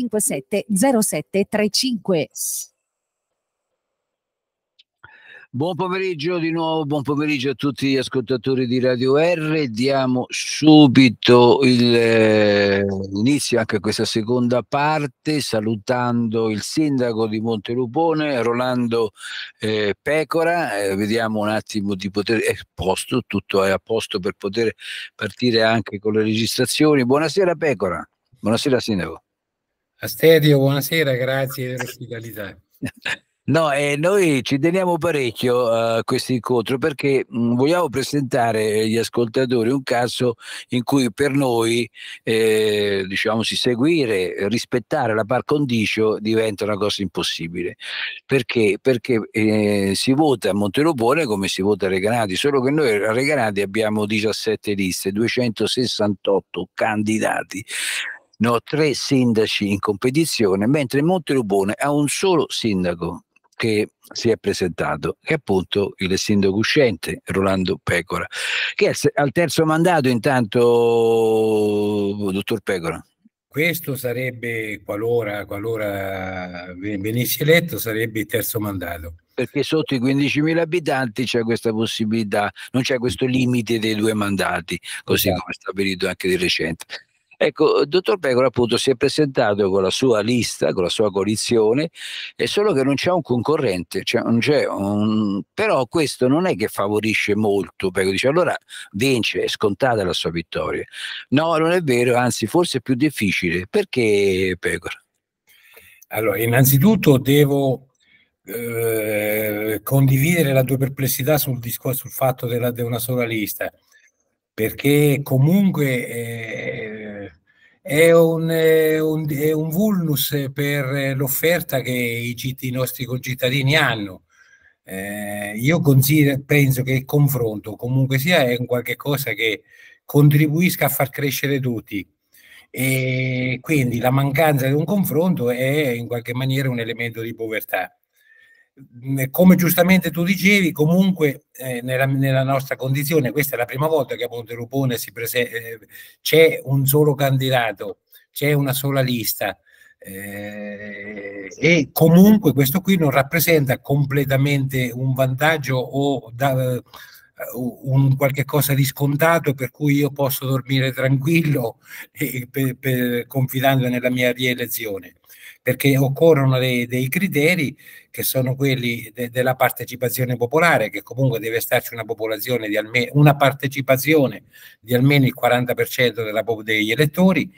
570735. Buon pomeriggio di nuovo, buon pomeriggio a tutti gli ascoltatori di Radio R. Diamo subito l'inizio eh, anche a questa seconda parte salutando il sindaco di Montelupone, Rolando eh, Pecora. Eh, vediamo un attimo di poter... È eh, posto, tutto è a posto per poter partire anche con le registrazioni. Buonasera Pecora, buonasera sindaco. Asterio, buonasera, grazie per l'ospitalità. No, eh, noi ci teniamo parecchio a uh, questo incontro perché mh, mm, vogliamo presentare agli ascoltatori un caso in cui per noi, eh, diciamo, si seguire, rispettare la par condicio diventa una cosa impossibile. Perché? Perché eh, si vota a Montelopone come si vota a Reganati, solo che noi a Reganati abbiamo 17 liste, 268 candidati ne ho tre sindaci in competizione, mentre Monterubone ha un solo sindaco che si è presentato, che è appunto il sindaco uscente Rolando Pecora, che è al terzo mandato intanto, dottor Pecora. Questo sarebbe, qualora, qualora venisse eletto, sarebbe il terzo mandato perché sotto i 15.000 abitanti c'è questa possibilità, non c'è questo limite dei due mandati, così esatto. come stabilito anche di recente. Ecco, dottor Pecora appunto si è presentato con la sua lista, con la sua coalizione, è solo che non c'è un concorrente, cioè non c'è un... però questo non è che favorisce molto, perché dice allora vince, è scontata la sua vittoria. No, non è vero, anzi forse è più difficile. Perché Pecora? Allora, innanzitutto devo eh, condividere la tua perplessità sul discorso sul fatto della, di una sola lista perché comunque eh, è un, un, è un vulnus per l'offerta che i, i nostri concittadini hanno. Eh, io penso che il confronto comunque sia è un qualche cosa che contribuisca a far crescere tutti e quindi la mancanza di un confronto è in qualche maniera un elemento di povertà come giustamente tu dicevi, comunque eh, nella, nella, nostra condizione, questa è la prima volta che a Ponte Rupone eh, c'è un solo candidato, c'è una sola lista. Eh, e comunque questo qui non rappresenta completamente un vantaggio o da, eh, un qualche cosa di scontato per cui io posso dormire tranquillo per, per, confidando nella mia rielezione perché occorrono dei, dei criteri che sono quelli de, della partecipazione popolare, che comunque deve starci una, popolazione di almeno, una partecipazione di almeno il 40% della, degli elettori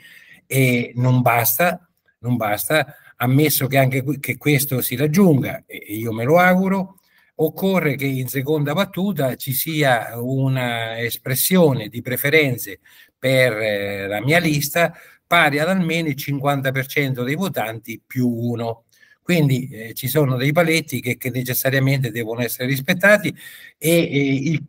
e non basta, non basta, ammesso che anche che questo si raggiunga, e io me lo auguro, occorre che in seconda battuta ci sia una espressione di preferenze per eh, la mia lista pari ad almeno il 50% dei votanti più uno. Quindi eh, ci sono dei paletti che, che, necessariamente devono essere rispettati e, e il,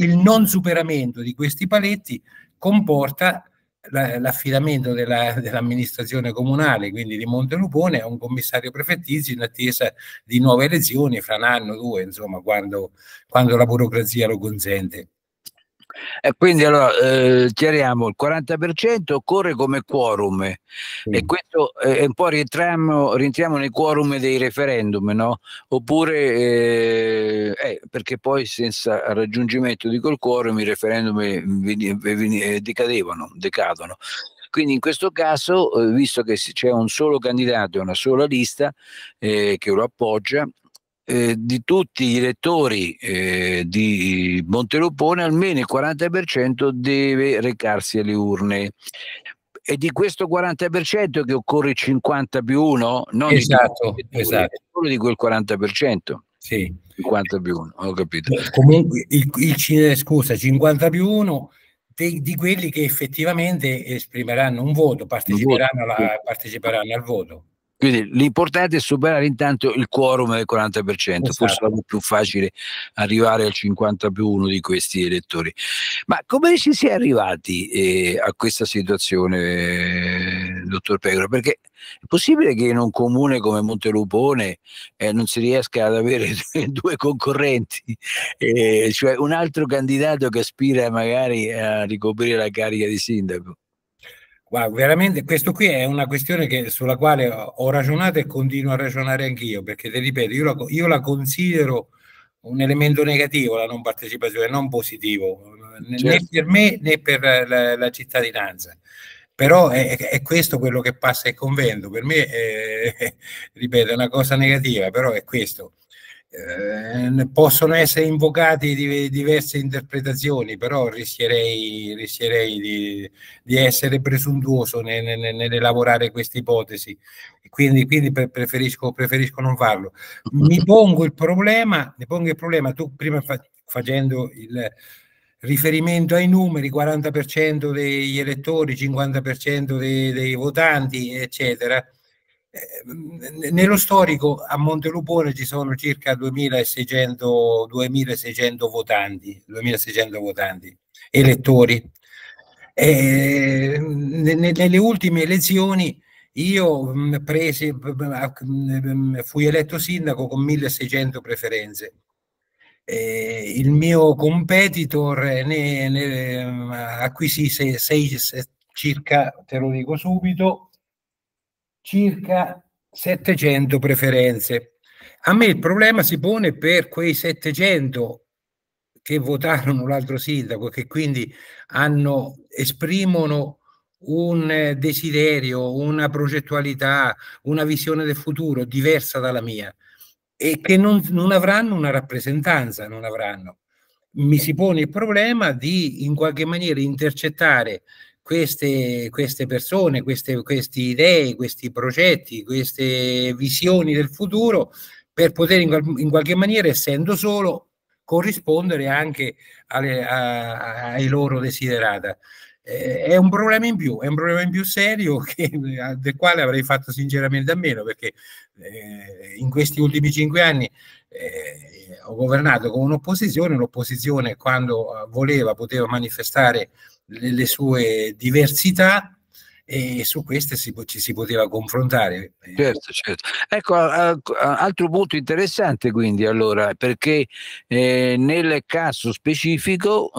il non superamento di questi paletti comporta l'affidamento della, dell'amministrazione comunale, quindi di Montelupone, a un commissario prefettizio in attesa di nuove elezioni fra un anno o due, insomma, quando, quando la burocrazia lo consente. E eh, quindi allora eh, chiariamo il 40% occorre come quorum sì. e questo è eh, un po' rientriamo, rientriamo nel quorum dei referendum, no? Oppure eh, eh, perché poi senza raggiungimento di quel quorum i referendum decadevano, decadono. Quindi in questo caso, visto che c'è un solo candidato e una sola lista che lo appoggia, eh, di tutti i lettori eh, di Montelupone almeno il 40% deve recarsi alle urne. E di questo 40% che occorre 50 più 1, non esatto, di esatto. esatto. solo di quel 40%. Sì. 50 più 1, ho capito. Comunque, il, il, eh, scusa, 50 più 1 di, di, quelli che effettivamente esprimeranno un voto, parteciperanno, un voto. Alla, parteciperanno al voto. Quindi l'importante è superare intanto il quorum del 40%, esatto. forse sarà più facile arrivare al 50 più 1 di questi elettori. Ma come ci si è arrivati eh, a questa situazione, eh, dottor Pegro? Perché è possibile che in un comune come Montelupone eh, non si riesca ad avere due concorrenti, eh, cioè un altro candidato che aspira magari a ricoprire la carica di sindaco? Guarda, veramente questo qui è una questione che, sulla quale ho ragionato e continuo a ragionare anch'io, perché ti ripeto, io la, io la considero un elemento negativo la non partecipazione, non positivo, certo. né per me né per la, la cittadinanza. Però è, è, questo quello che passa il convento, per me, è, ripeto, è una cosa negativa, però è questo. Eh, possono essere invocate di, diverse interpretazioni, però rischierei, rischierei di, di, essere presuntuoso nell'elaborare queste ipotesi, quindi, quindi preferisco, preferisco, non farlo. Mi pongo il problema, pongo il problema tu prima fa, facendo il riferimento ai numeri, 40% degli elettori, 50% dei, dei votanti, eccetera eh, nello storico a Montelupone ci sono circa 2600, 2600 votanti, 2600 votanti elettori. E nelle ultime elezioni io presi, fui eletto sindaco con 1600 preferenze. Eh, il mio competitor ne, ne acquisì sei, sei, circa, te lo dico subito, circa 700 preferenze. A me il problema si pone per quei 700 che votarono l'altro sindaco, che quindi hanno, esprimono un desiderio, una progettualità, una visione del futuro diversa dalla mia e che non, non avranno una rappresentanza, non avranno. Mi si pone il problema di in qualche maniera intercettare queste, queste persone, queste, queste idee, questi progetti, queste visioni del futuro per poter in, in qualche maniera, essendo solo, corrispondere anche alle, a, ai loro desiderata. Eh, è un problema in più, è un problema in più serio che, eh, del quale avrei fatto sinceramente a meno perché eh, in questi ultimi cinque anni eh, ho governato con un'opposizione, l'opposizione quando eh, voleva poteva manifestare le sue diversità e su queste si, ci si poteva confrontare. Certo, certo. Ecco, altro punto interessante quindi allora, perché eh, nel caso specifico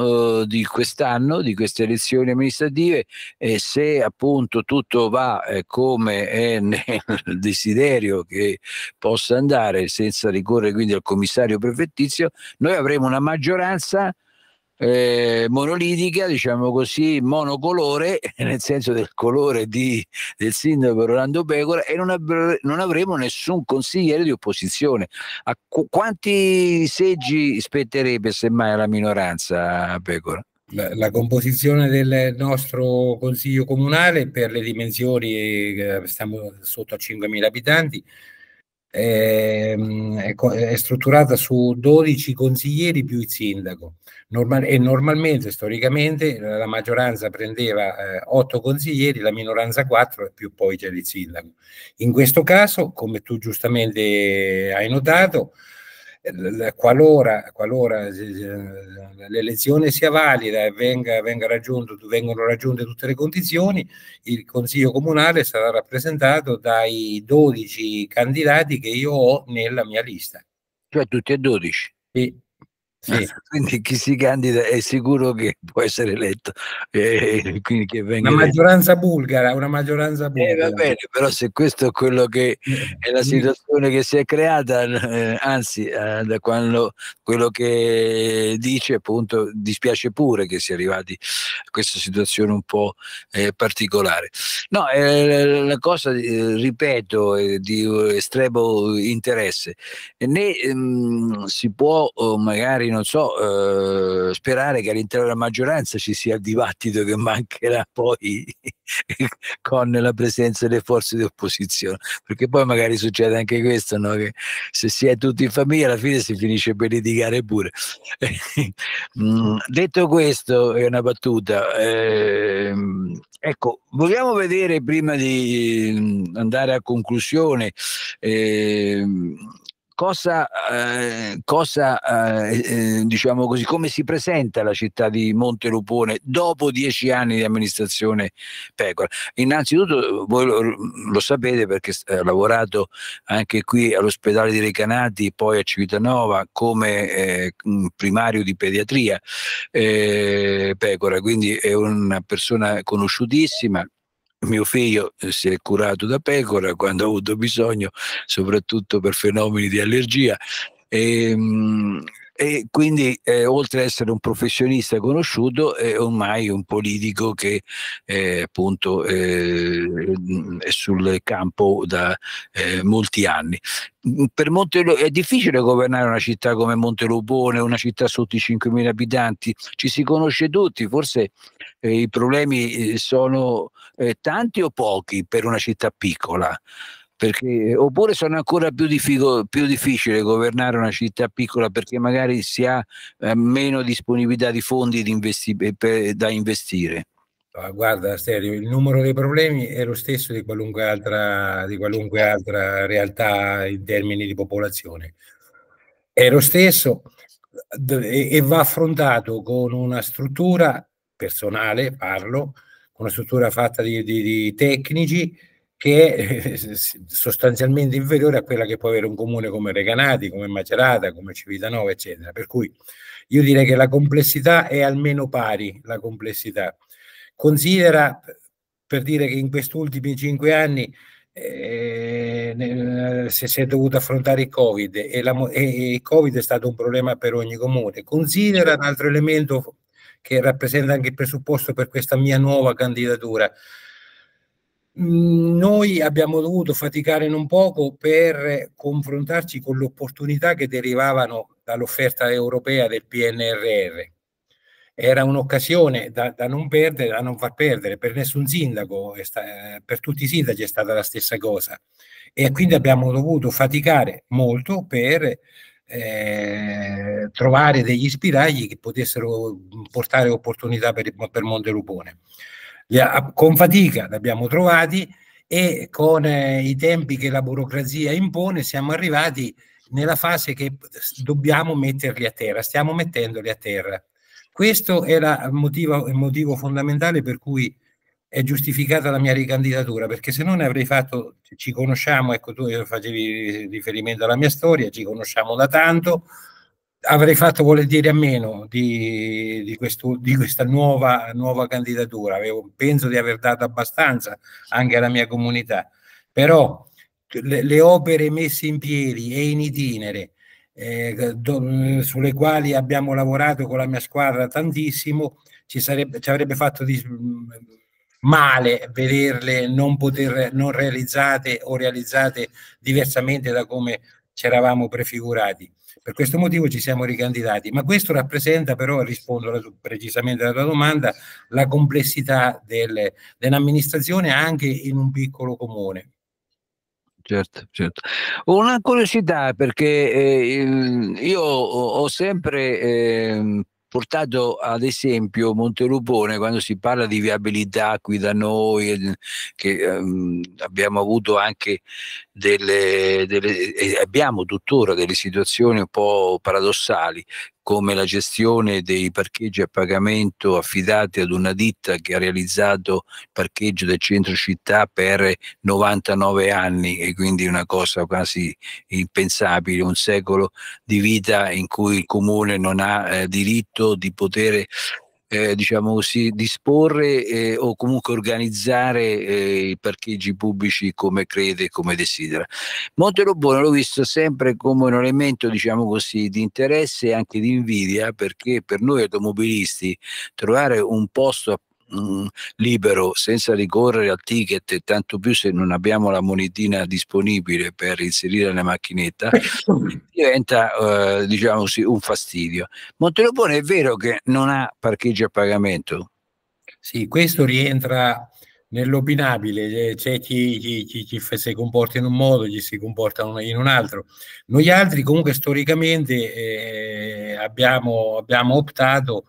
eh, di quest'anno, di queste elezioni amministrative, eh, se appunto tutto va eh, come è nel desiderio che possa andare senza ricorrere quindi al commissario prefettizio, noi avremo una maggioranza eh, monolitica, diciamo così, monocolore, nel senso del colore di, del sindaco Orlando Pecora, e non, avre non, avremo nessun consigliere di opposizione. A qu quanti seggi spetterebbe semmai alla minoranza Pecora? la composizione del nostro consiglio comunale per le dimensioni, eh, stiamo sotto a 5.000 abitanti, Ehm, è, è, strutturata su 12 consiglieri più il sindaco Normal, e normalmente, storicamente, la maggioranza prendeva eh, 8 consiglieri, la minoranza 4 e più poi c'era il sindaco. In questo caso, come tu giustamente hai notato, Qualora, qualora eh, eh, l'elezione sia valida e venga, venga raggiunto, vengono raggiunte tutte le condizioni, il Consiglio Comunale sarà rappresentato dai 12 candidati che io ho nella mia lista. Cioè tutti e 12? Sì. Sì, quindi chi si candida è sicuro che può essere eletto. Eh, una maggioranza eletto. bulgara, una maggioranza eh, bulgara. Eh, bene, però se questo è quello che è la eh, eh. situazione che si è creata, eh, anzi, da quando quello che dice appunto dispiace pure che si sia arrivati a questa situazione un po' particolare. No, la cosa, ripeto, di estremo interesse, né ehm, si può oh, magari non so, eh, sperare che all'interno della maggioranza ci sia il dibattito che mancherà poi con la presenza delle forze di opposizione, perché poi magari succede anche questo, no? che se si è tutti in famiglia alla fine si finisce per litigare pure. mm, detto questo, è una battuta. Eh, ecco, vogliamo vedere prima di mm, andare a conclusione. Eh, cosa, eh, cosa eh, eh, diciamo così, come si presenta la città di Montelupone dopo dieci anni di amministrazione Pecora? Innanzitutto voi lo, lo sapete perché ho eh, lavorato anche qui all'ospedale di Recanati, poi a Civitanova come eh, primario di pediatria eh, Pecora, quindi è una persona conosciutissima mio figlio eh, si è curato da pecora quando ha avuto bisogno, soprattutto per fenomeni di allergia. E, ehm, e quindi eh, oltre ad essere un professionista conosciuto è ormai un politico che eh, appunto eh, è sul campo da eh, molti anni. Mm, per Montelo- è difficile governare una città come Montelobone, una città sotto i 5.000 abitanti, ci si conosce tutti, forse eh, i problemi eh, sono tanti o pochi per una città piccola perché, oppure sono ancora più, diffico, più, difficile governare una città piccola perché magari si ha eh, meno disponibilità di fondi di investi, eh, per, da investire. guarda Sterio, il numero dei problemi è lo stesso di qualunque, altra, di qualunque altra realtà in termini di popolazione. È lo stesso e va affrontato con una struttura personale, parlo, con una struttura fatta di, di, di tecnici che è eh, sostanzialmente inferiore a quella che può avere un comune come Recanati, come Macerata, come Civitanova, eccetera. Per cui io direi che la complessità è almeno pari, la complessità. Considera, per dire che in questi ultimi cinque anni eh, si è dovuto affrontare il Covid e, la, e il Covid è stato un problema per ogni comune. Considera un altro elemento che rappresenta anche il presupposto per questa mia nuova candidatura, Mhmm, noi abbiamo dovuto faticare non poco per confrontarci con le opportunità che derivavano dall'offerta europea del PNRR. Era un'occasione da, da, non perdere, da non far perdere, per nessun sindaco, per tutti i sindaci è stata la stessa cosa. E quindi abbiamo dovuto faticare molto per eh, trovare degli spiragli che potessero mhmm, portare opportunità per, per Lupone con fatica li abbiamo trovati e con eh, i tempi che la burocrazia impone siamo arrivati nella fase che dobbiamo metterli a terra, stiamo mettendoli a terra. Questo è la, motivo, il motivo fondamentale per cui è giustificata la mia ricandidatura, perché se non avrei fatto, ci conosciamo, ecco tu facevi riferimento alla mia storia, ci conosciamo da tanto, avrei fatto volentieri a meno di, di, questo, di questa nuova, nuova candidatura, Avevo, penso di aver dato abbastanza anche alla mia comunità, però le, le opere messe in piedi e in itinere eh, do, sulle quali abbiamo lavorato con la mia squadra tantissimo, ci, sarebbe, ci avrebbe fatto di, mm, male vederle non, poter, non realizzate o realizzate diversamente da come ci eravamo prefigurati. Per questo motivo ci siamo ricandidati, ma questo rappresenta però, rispondo precisamente alla tua domanda, la complessità del, dell'amministrazione anche in un piccolo comune. Certo, certo. Una curiosità perché eh, io ho sempre eh, portato ad esempio Montelupone quando si parla di viabilità qui da noi, che ehm, abbiamo avuto anche delle, delle, abbiamo tuttora delle situazioni un po' paradossali come la gestione dei parcheggi a pagamento affidati ad una ditta che ha realizzato il parcheggio del centro città per 99 anni e quindi una cosa quasi impensabile, un secolo di vita in cui il comune non ha eh, diritto di poter eh, diciamo così, disporre eh, o comunque organizzare eh, i parcheggi pubblici come crede, e come desidera. Monterobone l'ho visto sempre come un elemento diciamo così, di interesse e anche di invidia perché per noi automobilisti trovare un posto a mh, mm, libero senza ricorrere al ticket e tanto più se non abbiamo la monetina disponibile per inserire la macchinetta diventa eh, diciamo così, un fastidio. Montelopone è vero che non ha parcheggio a pagamento? Sì, questo rientra nell'opinabile, eh, c'è chi, chi, chi, chi, si comporta in un modo, chi si comporta in un altro. Noi altri comunque storicamente eh, abbiamo, abbiamo, optato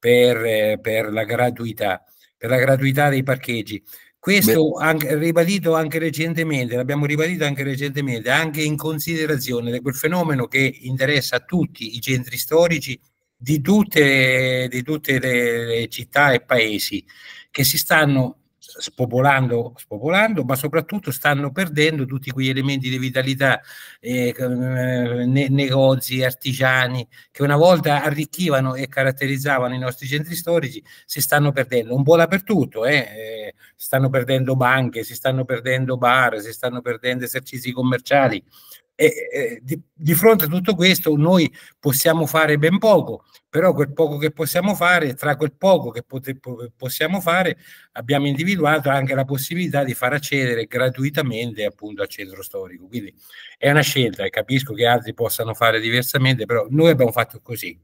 per, per, la gratuità, per la gratuità dei parcheggi. Questo anche, ribadito anche recentemente, l'abbiamo ribadito anche recentemente, anche in considerazione di quel fenomeno che interessa a tutti i centri storici di tutte, di tutte le città e paesi che si stanno spopolando, spopolando, ma soprattutto stanno perdendo tutti quegli elementi di vitalità, eh, eh, ne negozi, artigiani, che una volta arricchivano e caratterizzavano i nostri centri storici, si stanno perdendo un po' dappertutto, eh. eh stanno perdendo banche, si stanno perdendo bar, si stanno perdendo esercizi commerciali, e, eh, di, di, fronte a tutto questo noi possiamo fare ben poco, però quel poco che possiamo fare, tra quel poco che pote, possiamo fare, abbiamo individuato anche la possibilità di far accedere gratuitamente appunto al centro storico. Quindi è una scelta e capisco che altri possano fare diversamente, però noi abbiamo fatto così.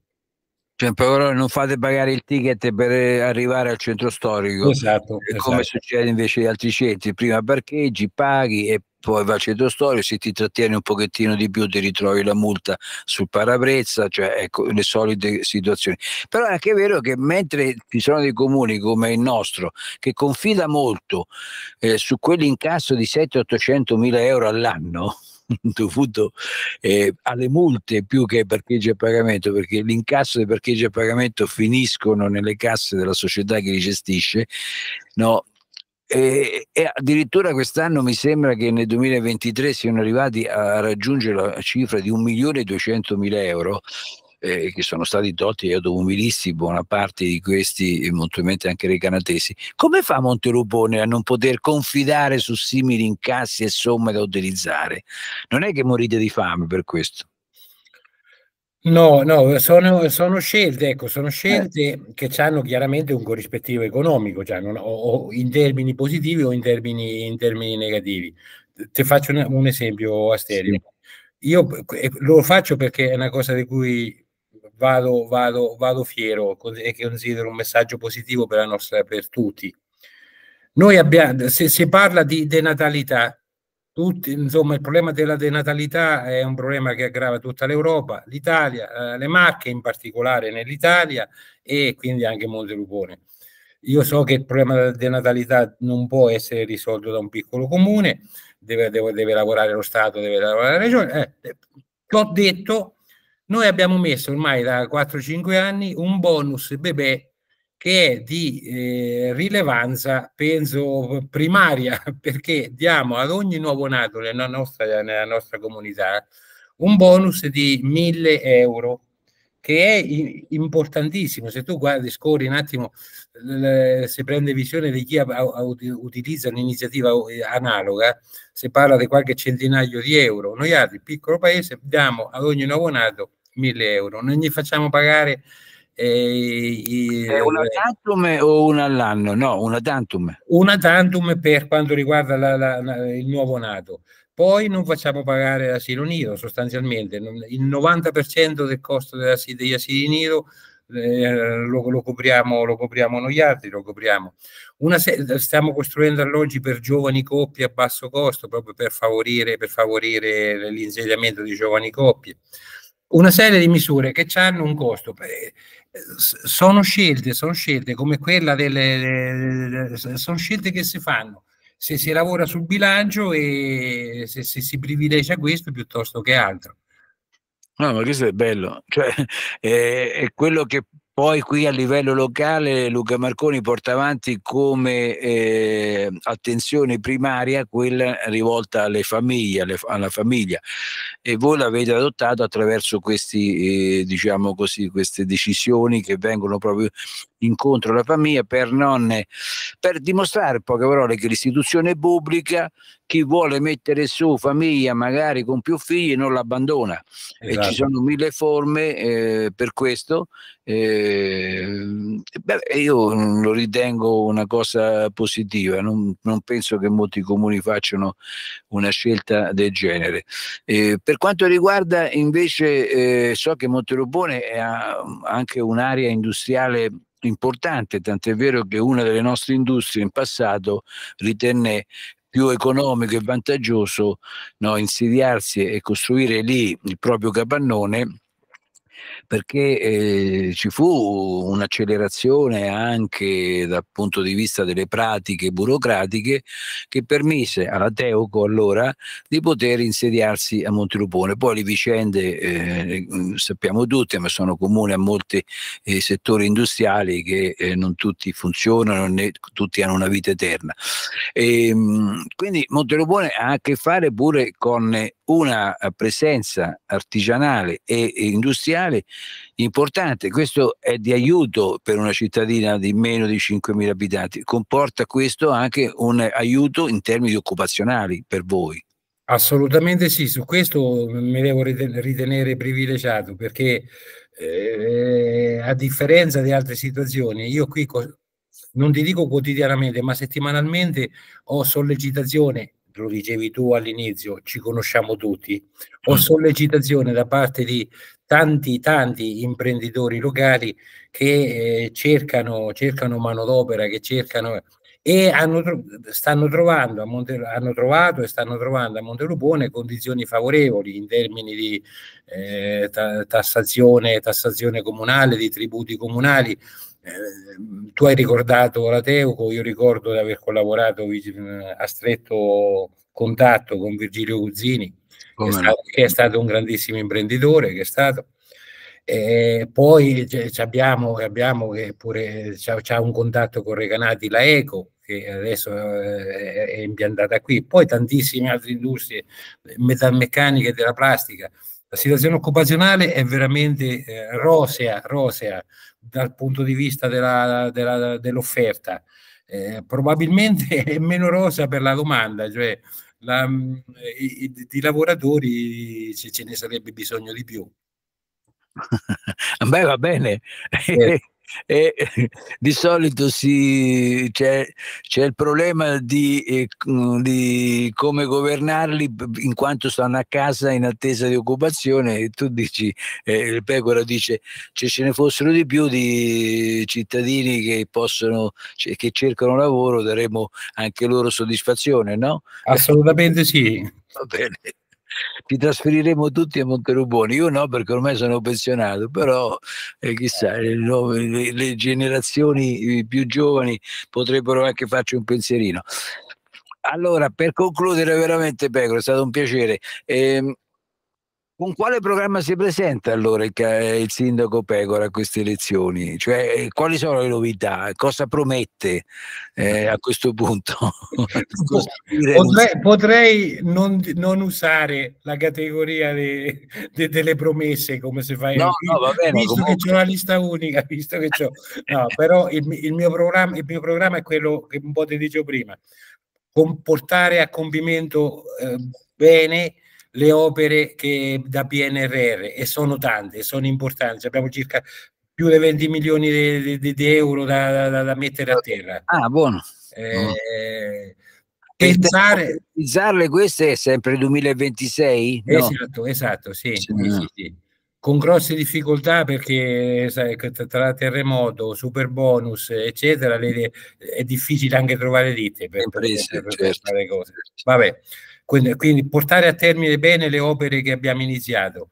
Cioè, però non fate pagare il ticket per eh, arrivare al centro storico, esatto, come esatto. succede invece in altri centri, prima parcheggi, paghi e poi va al centro storico, se ti trattieni un pochettino di più ti ritrovi la multa sul parabrezza, cioè ecco le solite situazioni. Però è anche vero che mentre ci sono dei comuni come il nostro, che confida molto eh, su quell'incasso di 700 800 mila euro all'anno, dovuto eh, alle multe più che ai parcheggi a pagamento, perché l'incasso dei parcheggi a pagamento finiscono nelle casse della società che li gestisce, no? E, e, addirittura quest'anno mi sembra che nel 2023 siano arrivati a raggiungere la cifra di 1.200.000 euro eh, che sono stati tolti ad umilisti buona parte di questi, e molto anche dei canadesi. Come fa Monterubone a non poter confidare su simili incassi e somme da utilizzare? Non è che morite di fame per questo? No, no, sono, sono, scelte, ecco, sono eh. scelte che hanno chiaramente un corrispettivo economico, cioè non, o, o in termini positivi o in termini, in termini negativi. Ti faccio un, un esempio a Sì. Io lo faccio perché è una cosa di cui vado, vado, vado fiero e considero un messaggio positivo per, la nostra, per tutti. Noi abbiamo, se si parla di denatalità, tutti, insomma, il problema della denatalità è un problema che aggrava tutta l'Europa, l'Italia, eh, le Marche in particolare nell'Italia e quindi anche Monte Lupone. Io so che il problema della denatalità non può essere risolto da un piccolo comune, deve, deve, deve lavorare lo Stato, deve lavorare la Regione. Eh, eh ho detto, noi abbiamo messo ormai da 4-5 anni un bonus bebè che è di eh, rilevanza, penso, primaria, perché diamo ad ogni nuovo nato nella nostra, nella nostra comunità un bonus di 1000 euro che è importantissimo. Se tu guardi, scorri un attimo, se prende visione di chi utilizza un'iniziativa eh, analoga, si parla di qualche centinaio di euro. Noi altri, piccolo paese, diamo ad ogni nuovo nato 1000 euro, non gli facciamo pagare... Eh, il, eh, una tantum o una all'anno? No, una tantum. Una tantum per quanto riguarda la, la, la, il nuovo nato. Poi non facciamo pagare l'asilo nido, sostanzialmente. Il 90% del costo degli asili nido eh, lo, lo, copriamo, lo copriamo noi altri, lo copriamo. Una se- stiamo costruendo alloggi per giovani coppie a basso costo, proprio per favorire, per favorire l'insediamento di giovani coppie una serie di misure che hanno un costo. Eh, sono scelte, sono scelte come quella delle... Eh, sono scelte che si fanno. Se si lavora sul bilancio e se, se si privilegia questo piuttosto che altro. No, ma questo è bello, cioè, è, è quello che poi qui a livello locale Luca Marconi porta avanti come eh, attenzione primaria quella rivolta alle famiglie, alle, alla famiglia e voi l'avete adottato attraverso questi, eh, diciamo così, queste decisioni che vengono proprio incontro alla famiglia per, non, per dimostrare in poche parole che l'istituzione pubblica chi vuole mettere su famiglia magari con più figli non l'abbandona esatto. e ci esatto. sono mille forme eh, per questo eh, beh, io mm, lo ritengo una cosa positiva non, non, penso che molti comuni facciano una scelta del genere eh, per quanto riguarda invece eh, so che Monterobone ha mm, anche un'area industriale importante, tant'è vero che una delle nostre industrie in passato ritenne più economico e vantaggioso no, insediarsi e costruire lì il proprio capannone perché eh, ci fu un'accelerazione anche dal punto di vista delle pratiche burocratiche che permise alla Teuco allora di poter insediarsi a Montelupone. Poi le vicende eh, sappiamo tutte, ma sono comuni a molti eh, settori industriali che eh, non tutti funzionano né tutti hanno una vita eterna. E, ehm, quindi Montelupone ha a che fare pure con eh, una eh, presenza artigianale e industriale importante. Questo è di aiuto per una cittadina di meno di 5.000 abitanti. Comporta questo anche un aiuto in termini occupazionali per voi. Assolutamente sì, su questo mi devo ritenere privilegiato perché eh, a differenza di altre situazioni, io qui non ti dico quotidianamente, ma settimanalmente ho sollecitazione lo dicevi tu all'inizio, ci conosciamo tutti, ho mm. sollecitazione da parte di tanti, tanti imprenditori locali che eh, cercano, cercano manodopera, che cercano e hanno, stanno trovando a Monte, hanno trovato e stanno trovando a Montelupone condizioni favorevoli in termini di eh, tassazione, tassazione comunale, di tributi comunali eh, tu hai ricordato la Teuco, io ricordo di aver collaborato eh, a stretto contatto con Virgilio Guzzini, che è, stato, che è stato un grandissimo imprenditore, che è stato. E poi abbiamo, abbiamo che pure c'è un contatto con Recanati la Eco che adesso eh, è impiantata qui, poi tantissime altre industrie metalmeccaniche della plastica. La situazione occupazionale è veramente eh, rosea, rosea dal punto di vista dell'offerta. eh, probabilmente è meno rosa per la domanda, cioè la, mm, i, di lavoratori ce, ce ne sarebbe bisogno di più. Beh, va bene. Eh. e di solito si, c'è, c'è, il problema di, eh, di, come governarli in quanto stanno a casa in attesa di occupazione e tu dici, eh, il Pecora dice, se ce ne fossero di più di cittadini che, possono, cioè, che cercano lavoro daremmo anche loro soddisfazione, no? Assolutamente sì. Va bene ci trasferiremo tutti a Monteruboni. Io no, perché ormai sono pensionato, però eh, chissà, le, nuove, le, le generazioni più giovani potrebbero anche farci un pensierino allora per concludere veramente Pecro è stato un piacere eh, con quale programma si presenta allora il, sindaco Pecora a queste elezioni? Cioè, eh, quali sono le novità? Cosa promette eh, a questo punto? potrei, potrei non, non, usare la categoria de, de, delle promesse come si fa in no, no, va bene, visto comunque... che c'è una lista unica, visto che c'ho... No, però il, il, mio programma, il mio programma è quello che un po' ti dicevo prima, portare a compimento eh, bene le opere che, da PNRR e sono tante, sono importanti, abbiamo circa più di 20 milioni di, di, di euro da, da, da, mettere a terra. Ah, buono. Eh, oh. Pensare... Pensarle queste è sempre 2026? No. Esatto, esatto, sì, sì, sì, sì. Con grosse difficoltà perché sai, tra terremoto, super bonus, eccetera, le, è difficile anche trovare ditte per, Impresa, per, per certo. fare cose. Vabbè quindi portare a termine bene le opere che abbiamo iniziato,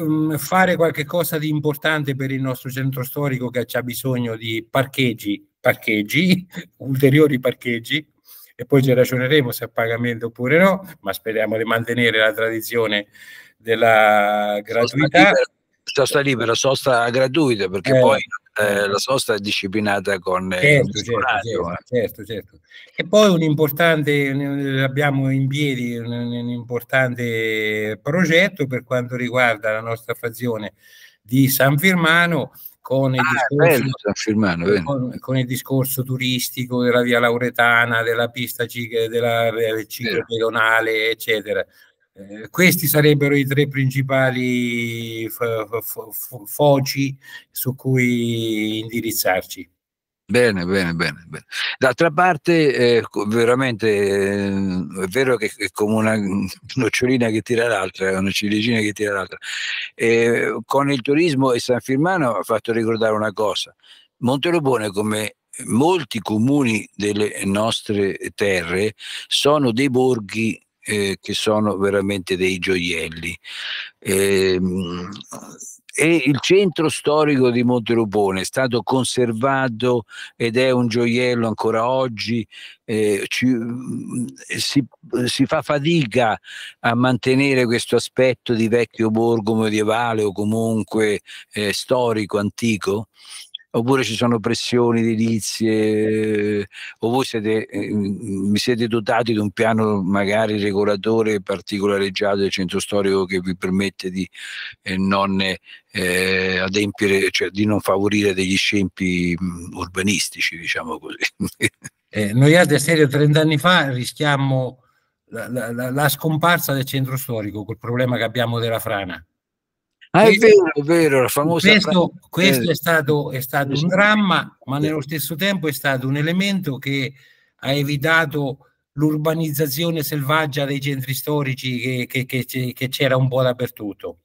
ehm, fare qualcosa di importante per il nostro centro storico che ha bisogno di parcheggi, parcheggi, ulteriori parcheggi, e poi ci ragioneremo se a pagamento oppure no, ma speriamo di mantenere la tradizione della gratuità sosta libera, sosta gratuita, perché eh, poi eh, la sosta è disciplinata con eh, certo, il certo, certo, eh. certo, certo, E poi un importante, abbiamo in piedi un, un importante progetto per quanto riguarda la nostra fazione di San Firmano con il, ah, discorso, Firmano, con, con il, discorso, turistico della via Lauretana, della pista del ciclo pedonale, eccetera. Eh, questi sarebbero i tre principali foci su cui indirizzarci. Bene, bene, bene, bene. D'altra parte, eh, veramente eh, è vero che è come una nocciolina che tira l'altra, una ciliegina che tira l'altra. Eh, con il turismo e San Firmano ha fatto ricordare una cosa. Montelobone, come molti comuni delle nostre terre, sono dei borghi eh, che sono veramente dei gioielli. Eh, e il centro storico di Monterubone è stato conservato ed è un gioiello ancora oggi. Eh, ci, mm, si, si, fa fatica a mantenere questo aspetto di vecchio borgo medievale o comunque eh, storico, antico oppure ci sono pressioni edilizie, o voi siete, eh, mm, mm, vi siete dotati di un piano magari regolatore particolareggiato del centro storico che vi permette di eh, non eh, adempiere, cioè di non favorire degli scempi mm, urbanistici, diciamo così. noi ad Esterio 30 anni fa rischiamo la, la, la scomparsa del centro storico col problema che abbiamo della frana Ah, è vero, è vero, la famosa... Questo, questo è stato, è stato un dramma, ma nello stesso tempo è stato un elemento che ha evitato l'urbanizzazione selvaggia dei centri storici che, che, che, che c'era un po' dappertutto.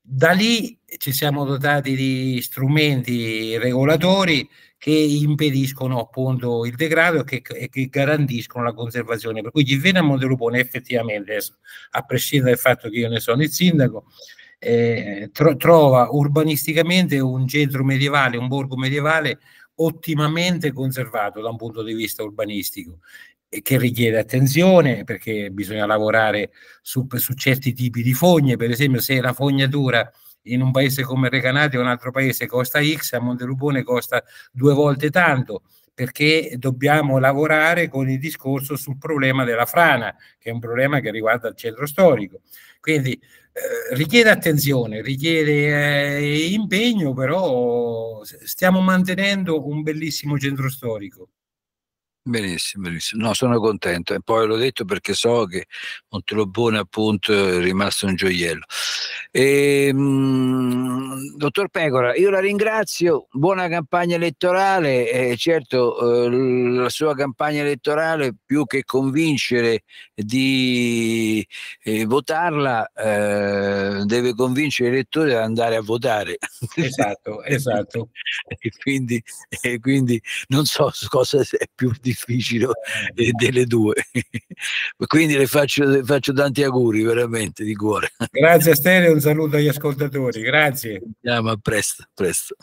Da lì ci siamo dotati di strumenti regolatori che impediscono appunto il degrado e che, che, garantiscono la conservazione. Per cui Givena Montelupone effettivamente, a prescindere dal fatto che io ne sono il sindaco, eh, tro trova urbanisticamente un centro medievale, un borgo medievale ottimamente conservato da un punto di vista urbanistico e che richiede attenzione perché bisogna lavorare su, su, certi tipi di fogne, per esempio se la fognatura in un paese come Recanati o un altro paese costa X, a Montelubone costa due volte tanto, perché dobbiamo lavorare con il discorso sul problema della frana, che è un problema che riguarda il centro storico. Quindi eh, richiede attenzione, richiede eh, impegno, però stiamo mantenendo un bellissimo centro storico. Benissimo, benissimo. No, sono contento. E poi l'ho detto perché so che Montelobone appunto è rimasto un gioiello. E, ehm, mh, dottor Pecora, io la ringrazio, buona campagna elettorale. Eh, certo, eh, la sua campagna elettorale più che convincere di eh, votarla, eh, deve convincere i lettori ad andare a votare. Esatto, esatto. e, quindi, e quindi non so cosa è più difficile difficile eh, delle due. Quindi le faccio, le faccio, tanti auguri veramente di cuore. Grazie Stereo, un saluto agli ascoltatori, grazie. Andiamo a presto, presto.